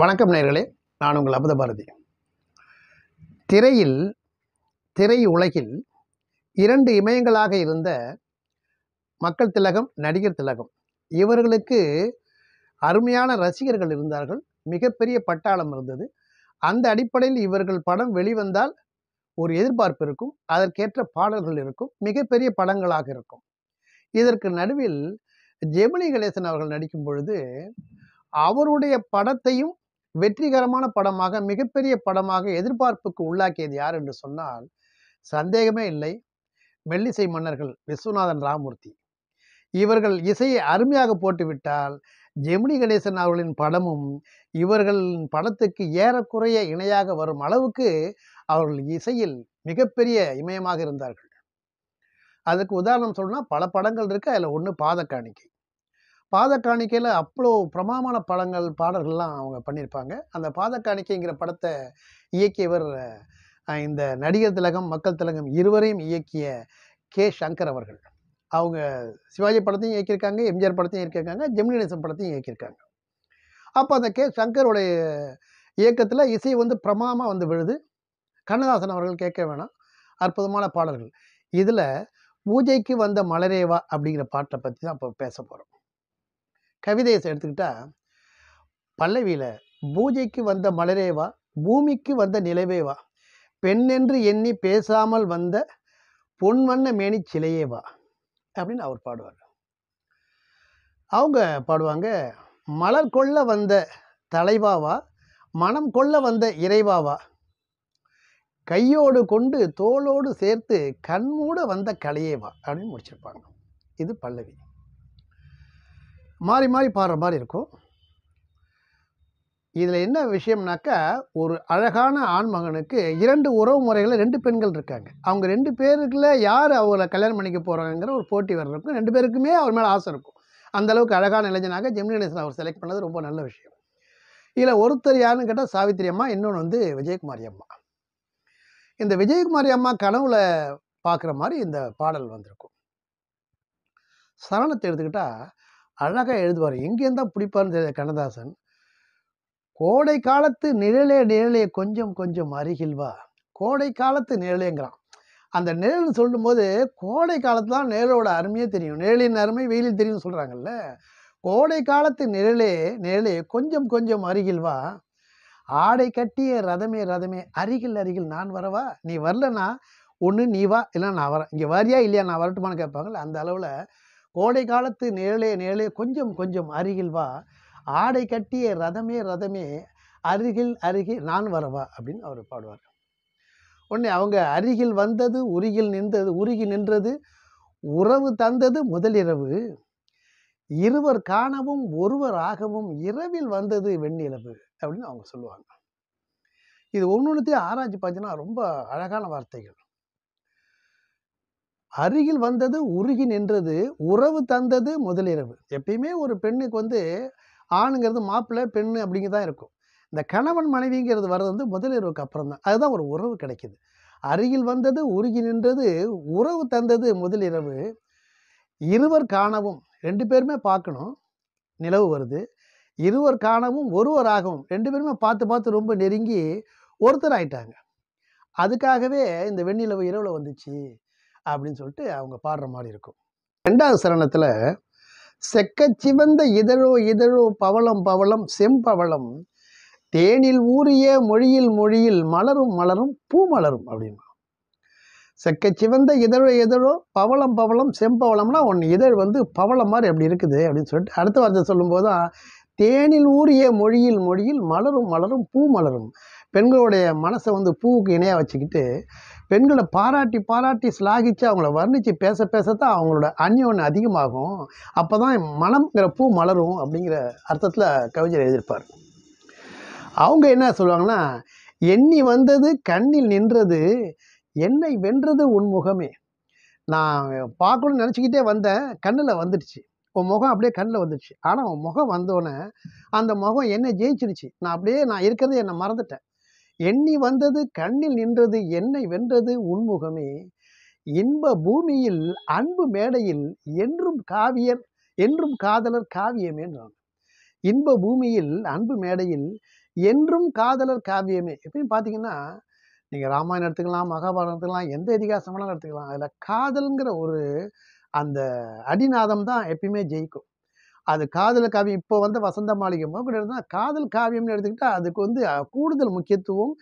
வணக்கம் நேர்களே நான் உங்கள் அபுத பாரதி திரையில் திரை உலகில் இரண்டு இமயங்களாக இருந்த மக்கள் திலகம் நடிகர் திலகம் இவர்களுக்கு அருமையான ரசிகர்கள் இருந்தார்கள் மிகப்பெரிய பட்டாளம் இருந்தது அந்த அடிப்படையில் இவர்கள் படம் வெளிவந்தால் ஒரு எதிர்பார்ப்பு இருக்கும் அதற்கேற்ற பாடல்கள் இருக்கும் மிகப்பெரிய படங்களாக இருக்கும் இதற்கு நடுவில் ஜெமினி கணேசன் அவர்கள் நடிக்கும் பொழுது அவருடைய படத்தையும் வெற்றிகரமான படமாக மிகப்பெரிய படமாக எதிர்பார்ப்புக்கு உள்ளாக்கியது யார் என்று சொன்னால் சந்தேகமே இல்லை மெல்லிசை மன்னர்கள் விஸ்வநாதன் ராமூர்த்தி இவர்கள் இசையை அருமையாக போட்டுவிட்டால் ஜெமினி கணேசன் அவர்களின் படமும் இவர்களின் படத்துக்கு ஏறக்குறைய இணையாக வரும் அளவுக்கு அவர்கள் இசையில் மிகப்பெரிய இமயமாக இருந்தார்கள் அதுக்கு உதாரணம் சொல்லணும்னா பல படங்கள் இருக்குது அதில் ஒன்று பாத காணிக்கை பாத காணிக்கையில் அவ்வளோ பிரமாமான படங்கள் பாடல்கள்லாம் அவங்க பண்ணியிருப்பாங்க அந்த பாத காணிக்கைங்கிற படத்தை இயக்கியவர் இந்த நடிகர் திலகம் மக்கள் திலகம் இருவரையும் இயக்கிய கே சங்கர் அவர்கள் அவங்க சிவாஜி படத்தையும் இயக்கியிருக்காங்க எம்ஜிஆர் படத்தையும் இயக்கியிருக்காங்க ஜெமினிசம் படத்தையும் இயக்கியிருக்காங்க அப்போ அந்த கே சங்கருடைய இயக்கத்தில் இசை வந்து பிரமாமாக வந்து விழுது கண்ணதாசன் அவர்கள் கேட்க வேணாம் அற்புதமான பாடல்கள் இதில் பூஜைக்கு வந்த மலரேவா அப்படிங்கிற பாட்டை பற்றி தான் இப்போ பேச போகிறோம் கவிதையை எடுத்துக்கிட்டா பல்லவியில் பூஜைக்கு வந்த மலரேவா பூமிக்கு வந்த நிலவேவா பெண்ணென்று எண்ணி பேசாமல் வந்த பொன்வண்ண மேனி சிலையேவா அப்படின்னு அவர் பாடுவார் அவங்க பாடுவாங்க மலர் கொள்ள வந்த தலைவாவா மனம் கொள்ள வந்த இறைவாவா கையோடு கொண்டு தோளோடு சேர்த்து கண்மூட வந்த கலையேவா அப்படின்னு முடிச்சிருப்பாங்க இது பல்லவி மாறி மாறி பாடுற மாதிரி இருக்கும் இதில் என்ன விஷயம்னாக்கா ஒரு அழகான ஆண்மகனுக்கு இரண்டு உறவு முறைகளில் ரெண்டு பெண்கள் இருக்காங்க அவங்க ரெண்டு பேருக்குள்ள யார் அவங்கள கல்யாணம் பண்ணிக்க போகிறாங்கிற ஒரு போட்டி வர்றதுக்கு ரெண்டு பேருக்குமே அவர் மேலே ஆசை இருக்கும் அந்தளவுக்கு அழகான இளைஞனாக ஜெமினி கணேசன் அவர் செலக்ட் பண்ணது ரொம்ப நல்ல விஷயம் இதில் ஒருத்தர் யாருன்னு கேட்டால் சாவித்திரி அம்மா இன்னொன்று வந்து விஜயகுமாரி அம்மா இந்த விஜயகுமாரி அம்மா கனவுல பார்க்குற மாதிரி இந்த பாடல் வந்திருக்கும் சரணத்தை எடுத்துக்கிட்டால் அழகாக எழுதுவார் எங்கேருந்து தான் பிடிப்பார்னு தெரியாது கண்ணதாசன் கோடை காலத்து நிழலே நிழலே கொஞ்சம் கொஞ்சம் அருகில்வா கோடை காலத்து நிழலேங்கிறான் அந்த நிழல் சொல்லும்போது கோடை காலத்துல தான் நிழலோட அருமையே தெரியும் நிழலின் அருமை வெயிலில் தெரியும் சொல்கிறாங்கல்ல கோடை காலத்து நிழலே நிழலே கொஞ்சம் கொஞ்சம் அருகில் வா ஆடை கட்டிய ரதமே ரதமே அருகில் அருகில் நான் வரவா நீ வரலன்னா ஒன்று நீ வா இல்லை நான் வரேன் இங்கே வரியா இல்லையா நான் வரட்டுமான்னு கேட்பாங்கள்ல அந்த அளவில் கோடை காலத்து நேழே நேழே கொஞ்சம் கொஞ்சம் அருகில் வா ஆடை கட்டிய ரதமே ரதமே அருகில் அருகில் நான் வரவா அப்படின்னு அவர் பாடுவார் உடனே அவங்க அருகில் வந்தது உருகில் நின்றது உருகி நின்றது உறவு தந்தது முதலிரவு இருவர் காணவும் ஒருவர் ஆகவும் இரவில் வந்தது வெண்ணிலவு அப்படின்னு அவங்க சொல்லுவாங்க இது ஒன்று ஒன்றுத்தையும் ஆராய்ச்சி பார்த்தீங்கன்னா ரொம்ப அழகான வார்த்தைகள் அருகில் வந்தது உருகி நின்றது உறவு தந்தது முதலிரவு எப்பயுமே ஒரு பெண்ணுக்கு வந்து ஆணுங்கிறது மாப்பிள்ளை பெண்ணு அப்படிங்க தான் இருக்கும் இந்த கணவன் மனைவிங்கிறது வர்றது வந்து முதலிரவுக்கு அப்புறம் தான் அதுதான் ஒரு உறவு கிடைக்கிது அருகில் வந்தது உருகி நின்றது உறவு தந்தது முதலிரவு இருவர் காணவும் ரெண்டு பேருமே பார்க்கணும் நிலவு வருது இருவர் காணவும் ஒருவர் ஆகவும் ரெண்டு பேருமே பார்த்து பார்த்து ரொம்ப நெருங்கி ஒருத்தர் ஆயிட்டாங்க அதுக்காகவே இந்த வெண்ணிலவு இரவில் வந்துச்சு அப்படின்னு சொல்லிட்டு அவங்க பாடுற மாதிரி இருக்கும் ரெண்டாவது சரணத்தில் செக்க சிவந்த இதழோ இதழோ பவளம் பவளம் செம்பவளம் தேனில் ஊறிய மொழியில் மொழியில் மலரும் மலரும் பூ மலரும் அப்படின்னா செக்க சிவந்த இதழோ இதழோ பவளம் பவளம் செம்பவளம்னா ஒன்று இதழ் வந்து பவளம் மாதிரி அப்படி இருக்குது அப்படின்னு சொல்லிட்டு அடுத்த வார்த்தை சொல்லும்போது தேனில் ஊறிய மொழியில் மொழியில் மலரும் மலரும் பூ மலரும் பெண்களுடைய மனசை வந்து பூவுக்கு இணையாக வச்சுக்கிட்டு பெண்களை பாராட்டி பாராட்டி ஸ்லாகிச்சு அவங்கள வர்ணித்து பேச பேசத்தான் அவங்களோட அந்யோன் அதிகமாகும் அப்போ தான் மனம்ங்கிற பூ மலரும் அப்படிங்கிற அர்த்தத்தில் கவிஞர் எழுதியிருப்பார் அவங்க என்ன சொல்லுவாங்கன்னா எண்ணி வந்தது கண்ணில் நின்றது என்னை வென்றது உன் முகமே நான் பார்க்கணும்னு நினச்சிக்கிட்டே வந்தேன் கண்ணில் வந்துடுச்சு உன் முகம் அப்படியே கண்ணில் வந்துடுச்சு ஆனால் உன் முகம் வந்தோடனே அந்த முகம் என்னை ஜெயிச்சிருச்சு நான் அப்படியே நான் இருக்கிறது என்னை மறந்துட்டேன் எண்ணி வந்தது கண்ணில் நின்றது என்னை வென்றது உன்முகமே இன்ப பூமியில் அன்பு மேடையில் என்றும் காவியர் என்றும் காதலர் காவியமே இன்ப பூமியில் அன்பு மேடையில் என்றும் காதலர் காவியமே எப்பயும் பார்த்தீங்கன்னா நீங்கள் ராமாயணம் எடுத்துக்கலாம் மகாபாரதம் எடுத்துக்கலாம் எந்த இதிகாசமெல்லாம் எடுத்துக்கலாம் அதில் காதலுங்கிற ஒரு அந்த அடிநாதம் தான் எப்பயுமே ஜெயிக்கும் அது காதல் காவியம் இப்போ வந்து வசந்த மாளிகை முதல் இருந்தால் காதல் காவியம்னு எடுத்துக்கிட்டால் அதுக்கு வந்து கூடுதல் முக்கியத்துவம்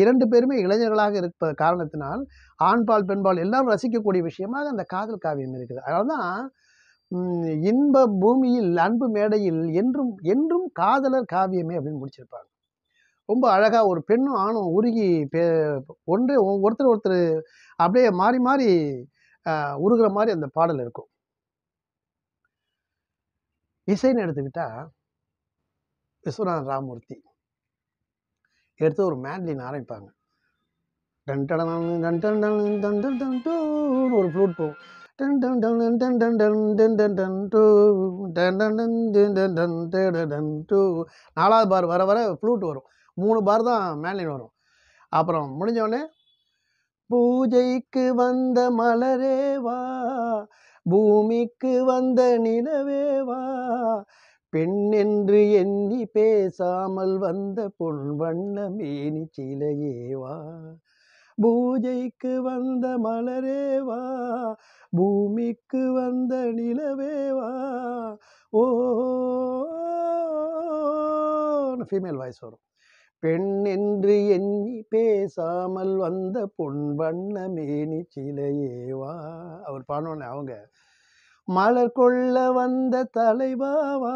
இரண்டு பேருமே இளைஞர்களாக இருப்ப காரணத்தினால் ஆண்பால் பெண்பால் எல்லாரும் ரசிக்கக்கூடிய விஷயமாக அந்த காதல் காவியம் இருக்குது அதனால தான் இன்ப பூமியில் அன்பு மேடையில் என்றும் என்றும் காதலர் காவியமே அப்படின்னு முடிச்சிருப்பாங்க ரொம்ப அழகாக ஒரு பெண்ணும் ஆணும் உருகி பே ஒன்றே ஒருத்தர் ஒருத்தர் அப்படியே மாறி மாறி உருகிற மாதிரி அந்த பாடல் இருக்கும் இசைன்னு எடுத்துக்கிட்டால் விஸ்வநாதன் ராமூர்த்தி எடுத்து ஒரு மேட்லின் ஆரம்பிப்பாங்க டன் டன் ஒரு ஃப்ளூட் போகும் டன் டன் டன் டன் டன் டூ டன் டன் டன் டூ நாலாவது பார் வர வர ஃப்ளூட் வரும் மூணு பார் தான் மேட்லின் வரும் அப்புறம் முடிஞ்சவொடனே பூஜைக்கு வந்த மலரேவா பூமிக்கு வந்த நிலவேவா பெண்ணென்று எண்ணி பேசாமல் வந்த பொன் வண்ண மேனி சிலையேவா பூஜைக்கு வந்த மலரேவா பூமிக்கு வந்த நிலவேவா ஓ ஃபீமேல் வாய்ஸ் வரும் பெண் என்று எண்ணி பேசாமல் வந்த பொன் வண்ண மேனி சிலையேவா அவர் பாடுவோன்னே அவங்க மலர் கொள்ள வந்த தலைவாவா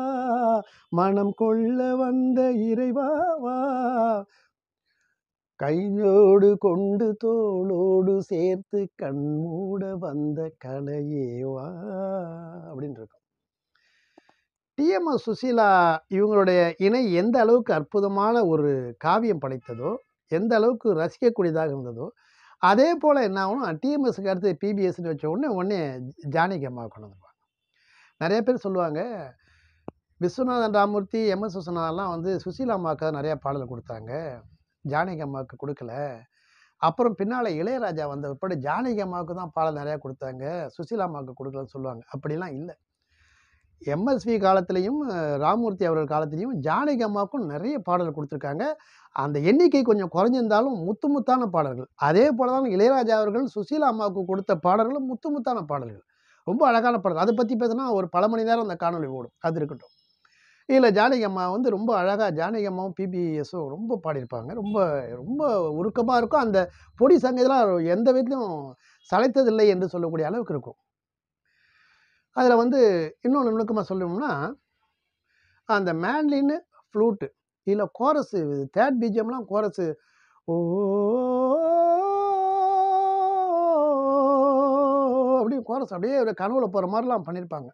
மனம் கொள்ள வந்த இறைவாவா கையோடு கொண்டு தோளோடு சேர்த்து கண் மூட வந்த கலையேவா அப்படின்னு இருக்கும் டிஎம்எஸ் சுசீலா இவங்களுடைய இணை எந்த அளவுக்கு அற்புதமான ஒரு காவியம் படைத்ததோ எந்த அளவுக்கு ரசிக்கக்கூடியதாக இருந்ததோ அதே போல் என்ன ஆகணும் டிஎம்எஸ்க்கு அடுத்து பிபிஎஸ்ன்னு வச்ச உடனே உடனே ஜானகி அம்மாவை கொண்டு வந்துருவாங்க நிறைய பேர் சொல்லுவாங்க விஸ்வநாதன் ராமூர்த்தி எம் எஸ் விஸ்வநாதன்லாம் வந்து சுசீலா அம்மாவுக்கு நிறையா பாடல் கொடுத்தாங்க ஜானகி அம்மாவுக்கு கொடுக்கல அப்புறம் பின்னால் இளையராஜா வந்த பிற்பாடு ஜானகி அம்மாவுக்கு தான் பாடல் நிறையா கொடுத்தாங்க சுசீலா அம்மாவுக்கு கொடுக்கலன்னு சொல்லுவாங்க அப்படிலாம் இல்லை எம்எஸ்வி காலத்திலையும் ராமூர்த்தி அவர்கள் காலத்துலேயும் ஜானகி அம்மாவுக்கும் நிறைய பாடல் கொடுத்துருக்காங்க அந்த எண்ணிக்கை கொஞ்சம் குறைஞ்சிருந்தாலும் முத்து முத்தான பாடல்கள் அதே போல தான் இளையராஜா அவர்கள் சுசீலா அம்மாவுக்கு கொடுத்த பாடல்களும் முத்து முத்தான பாடல்கள் ரொம்ப அழகான பாடல் அதை பற்றி பேசினா ஒரு பல மணி நேரம் அந்த காணொலி ஓடும் அது இருக்கட்டும் இதில் ஜானகி அம்மா வந்து ரொம்ப அழகாக ஜானகி அம்மாவும் பிபிஎஸும் ரொம்ப பாடியிருப்பாங்க ரொம்ப ரொம்ப உருக்கமாக இருக்கும் அந்த பொடி சங்கதெல்லாம் எந்த விதத்திலும் சளைத்ததில்லை என்று சொல்லக்கூடிய அளவுக்கு இருக்கும் அதில் வந்து இன்னொன்று நுணுக்கமாக சொல்லணும்னா அந்த மேன்லின்னு ஃப்ளூட்டு இதில் கோரஸு தேர்ட் பீஜம்லாம் கோரஸு ஓ அப்படியே கோரஸ் அப்படியே ஒரு கனவுல போகிற மாதிரிலாம் பண்ணியிருப்பாங்க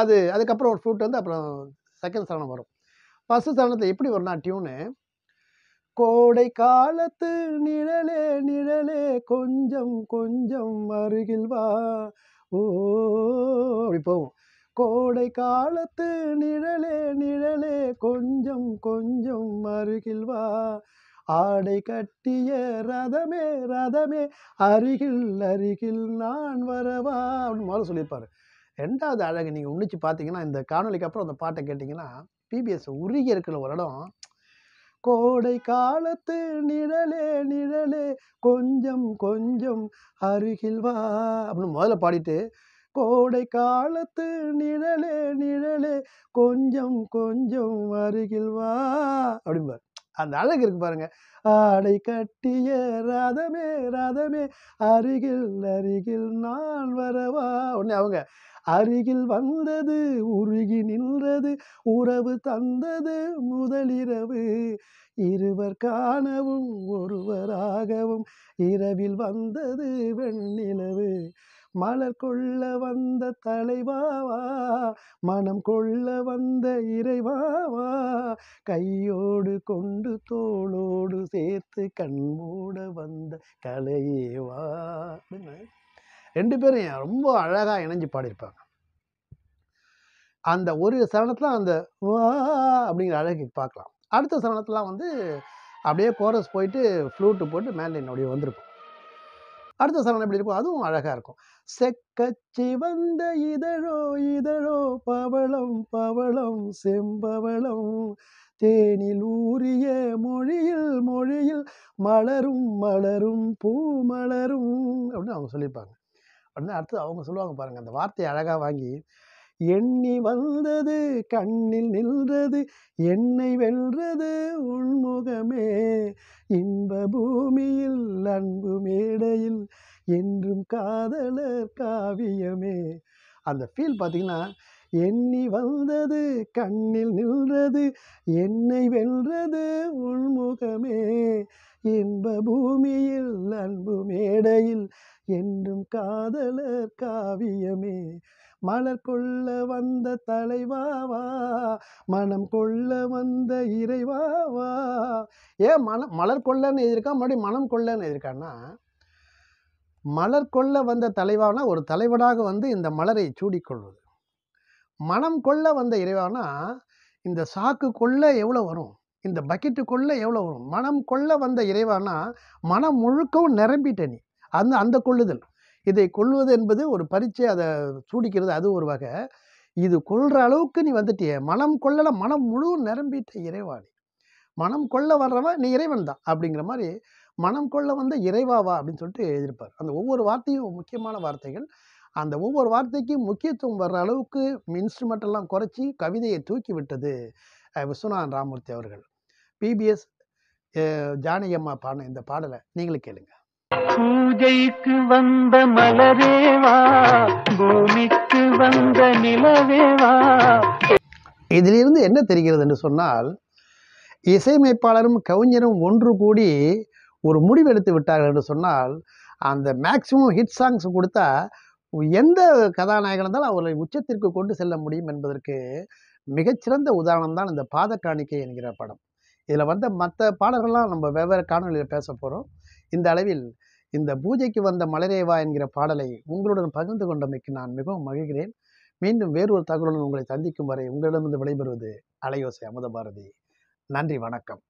அது அதுக்கப்புறம் ஒரு ஃப்ளூட் வந்து அப்புறம் செகண்ட் சரணம் வரும் ஃபஸ்ட் சரணத்தை எப்படி வரும்னா டியூனு கோடை காலத்து நிழலே நிழலே கொஞ்சம் கொஞ்சம் அருகில் வா அப்படி போவோம் கோடை காலத்து நிழலே நிழலே கொஞ்சம் கொஞ்சம் அருகில் வா ஆடை கட்டிய ரதமே ரதமே அருகில் அருகில் நான் வரவா அப்படின்னு முதல்ல சொல்லியிருப்பார் ரெண்டாவது அழகு நீங்கள் உன்னிச்சு பார்த்தீங்கன்னா இந்த காணொலிக்கு அப்புறம் அந்த பாட்டை கேட்டிங்கன்னா பிபிஎஸ் உருகி இருக்கிற ஒரு இடம் கோடை காலத்து நிழலே நிழலே கொஞ்சம் கொஞ்சம் அருகில் வா அப்படின்னு முதல்ல பாடிட்டு கோடை காலத்து நிழலே நிழலே கொஞ்சம் கொஞ்சம் அருகில் வா அப்படிம்பார் அந்த அழகு இருக்கு பாருங்க ஆடை கட்டிய ரதமே ரதமே அருகில் அருகில் நான் வரவா உடனே அவங்க அருகில் வந்தது உருகி நின்றது உறவு தந்தது முதலிரவு இருவர் காணவும் ஒருவராகவும் இரவில் வந்தது வெண்ணிலவு மலர் கொள்ள வந்த தலைவாவா மனம் கொள்ள வந்த இறைவாவா கையோடு கொண்டு தோளோடு சேர்த்து கண்மூட வந்த கலையேவா ரெண்டு பேரும் ரொம்ப அழகாக இணைஞ்சு பாடியிருப்பாங்க அந்த ஒரு சரணத்தில் அந்த வா அப்படிங்கிற அழகு பார்க்கலாம் அடுத்த சரணத்துலாம் வந்து அப்படியே கோரஸ் போயிட்டு ஃப்ளூட்டு போட்டு அப்படியே வந்திருக்கும் அடுத்த சரணம் எப்படி இருக்கும் அதுவும் அழகாக இருக்கும் செக்கச்சி வந்த இதழோ இதழோ பவளம் பவளம் செம்பவளம் தேனில் ஊரிய மொழியில் மொழியில் மலரும் மலரும் பூ மலரும் அப்படின்னு அவங்க சொல்லியிருப்பாங்க அப்படின்னு அடுத்து அவங்க சொல்லுவாங்க பாருங்கள் அந்த வார்த்தையை அழகாக வாங்கி எண்ணி வந்தது கண்ணில் நின்றது என்னை வென்றது உள்முகமே இன்ப பூமியில் அன்பு மேடையில் என்றும் காதலர் காவியமே அந்த ஃபீல் பார்த்திங்கன்னா எண்ணி வந்தது கண்ணில் நின்றது என்னை வென்றது உள்முகமே இன்ப பூமியில் அன்பு மேடையில் என்றும் காதலர் காவியமே மலர் கொள்ள வந்த தலைவாவா மனம் கொள்ள வந்த இறைவாவா ஏன் மன மலர் கொள்ளன்னு எழுதியிருக்கான் மறுபடி மனம் கொள்ளன்னு எழுதியிருக்கான்னா மலர் கொள்ள வந்த தலைவானா ஒரு தலைவனாக வந்து இந்த மலரை சூடிக்கொள்வது மனம் கொள்ள வந்த இறைவானா இந்த சாக்கு கொள்ள எவ்வளோ வரும் இந்த பக்கெட்டுக்குள்ளே எவ்வளோ வரும் மனம் கொள்ள வந்த இறைவானா மனம் முழுக்கவும் நிரம்பிட்ட நீ அந்த அந்த கொள்ளுதல் இதை கொள்வது என்பது ஒரு பரீட்சை அதை சூடிக்கிறது அது ஒரு வகை இது கொள்கிற அளவுக்கு நீ வந்துட்டிய மனம் கொள்ளலை மனம் முழு நிரம்பிட்ட இறைவாணி மனம் கொள்ள வர்றவன் நீ இறைவன் தான் அப்படிங்கிற மாதிரி மனம் கொள்ள வந்த இறைவாவா அப்படின்னு சொல்லிட்டு எழுதியிருப்பார் அந்த ஒவ்வொரு வார்த்தையும் முக்கியமான வார்த்தைகள் அந்த ஒவ்வொரு வார்த்தைக்கும் முக்கியத்துவம் வர்ற அளவுக்கு இன்ஸ்ட்ருமெண்ட் எல்லாம் குறைச்சி கவிதையை தூக்கி விட்டது விஸ்வநாதன் ராமூர்த்தி அவர்கள் பிபிஎஸ் ஜானகியம்மா பாடின இந்த பாடலை நீங்களும் கேளுங்க பூஜைக்கு வந்த மலரேவா பூமிக்கு வந்த நிலவேவா இதிலிருந்து என்ன தெரிகிறது என்று சொன்னால் இசையமைப்பாளரும் கவிஞரும் ஒன்று கூடி ஒரு முடிவெடுத்து விட்டார்கள் என்று சொன்னால் அந்த மேக்சிமம் ஹிட் சாங்ஸ் கொடுத்தா எந்த கதாநாயகன் இருந்தாலும் அவர்களை உச்சத்திற்கு கொண்டு செல்ல முடியும் என்பதற்கு மிகச்சிறந்த உதாரணம் தான் இந்த பாத காணிக்கை என்கிற படம் இதில் வந்த மற்ற பாடல்கள்லாம் நம்ம வெவ்வேறு காணொலியில் பேச போகிறோம் இந்த அளவில் இந்த பூஜைக்கு வந்த மலரேவா என்கிற பாடலை உங்களுடன் பகிர்ந்து கொண்டமைக்கு நான் மிகவும் மகிழ்கிறேன் மீண்டும் வேறு ஒரு தகவலுடன் உங்களை சந்திக்கும் வரை உங்களிடமிருந்து விடைபெறுவது அலையோசை அமுத பாரதி நன்றி வணக்கம்